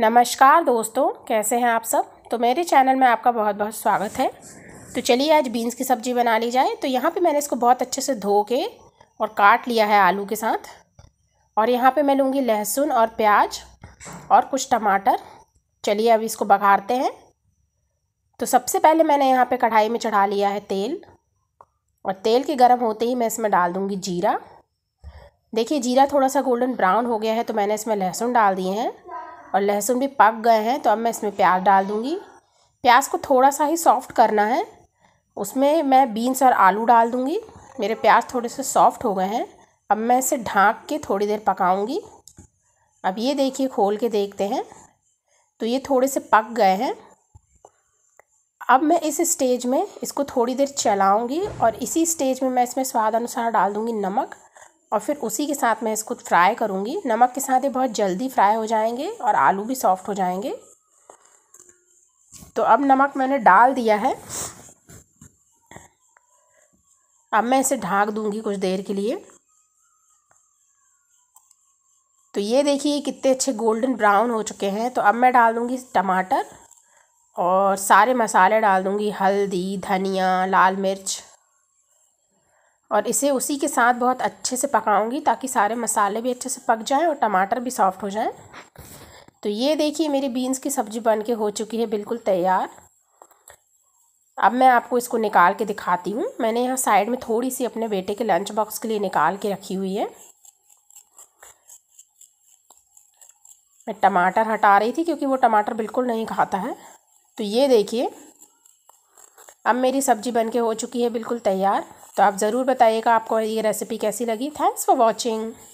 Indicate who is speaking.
Speaker 1: नमस्कार दोस्तों कैसे हैं आप सब तो मेरे चैनल में आपका बहुत बहुत स्वागत है तो चलिए आज बीन्स की सब्ज़ी बना ली जाए तो यहाँ पे मैंने इसको बहुत अच्छे से धो के और काट लिया है आलू के साथ और यहाँ पे मैं लूँगी लहसुन और प्याज और कुछ टमाटर चलिए अब इसको बघारते हैं तो सबसे पहले मैंने यहाँ पर कढ़ाई में चढ़ा लिया है तेल और तेल के गर्म होते ही मैं इसमें डाल दूँगी जीरा देखिए जीरा थोड़ा सा गोल्डन ब्राउन हो गया है तो मैंने इसमें लहसुन डाल दिए हैं और लहसुन भी पक गए हैं तो अब मैं इसमें प्याज डाल दूँगी प्याज को थोड़ा सा ही सॉफ्ट करना है उसमें मैं बीन्स और आलू डाल दूँगी मेरे प्याज थोड़े से सॉफ्ट हो गए हैं अब मैं इसे ढाँक के थोड़ी देर पकाऊँगी अब ये देखिए खोल के देखते हैं तो ये थोड़े से पक गए हैं अब मैं इस स्टेज में इसको थोड़ी देर चलाऊंगी और इसी स्टेज में मैं इसमें स्वाद अनुसार डाल दूंगी नमक और फिर उसी के साथ मैं इसको फ्राई करूँगी नमक के साथ ये बहुत जल्दी फ्राई हो जाएंगे और आलू भी सॉफ्ट हो जाएंगे तो अब नमक मैंने डाल दिया है अब मैं इसे ढाँक दूँगी कुछ देर के लिए तो ये देखिए कितने अच्छे गोल्डन ब्राउन हो चुके हैं तो अब मैं डाल दूँगी टमाटर और सारे मसाले डाल दूँगी हल्दी धनिया लाल मिर्च और इसे उसी के साथ बहुत अच्छे से पकाऊंगी ताकि सारे मसाले भी अच्छे से पक जाएं और टमाटर भी सॉफ्ट हो जाएं तो ये देखिए मेरी बीन्स की सब्ज़ी बन के हो चुकी है बिल्कुल तैयार अब मैं आपको इसको निकाल के दिखाती हूँ मैंने यहाँ साइड में थोड़ी सी अपने बेटे के लंच बॉक्स के लिए निकाल के रखी हुई है मैं टमाटर हटा रही थी क्योंकि वो टमाटर बिल्कुल नहीं खाता है तो ये देखिए अब मेरी सब्ज़ी बन के हो चुकी है बिल्कुल तैयार तो आप ज़रूर बताइएगा आपको ये रेसिपी कैसी लगी थैंक्स फॉर वॉचिंग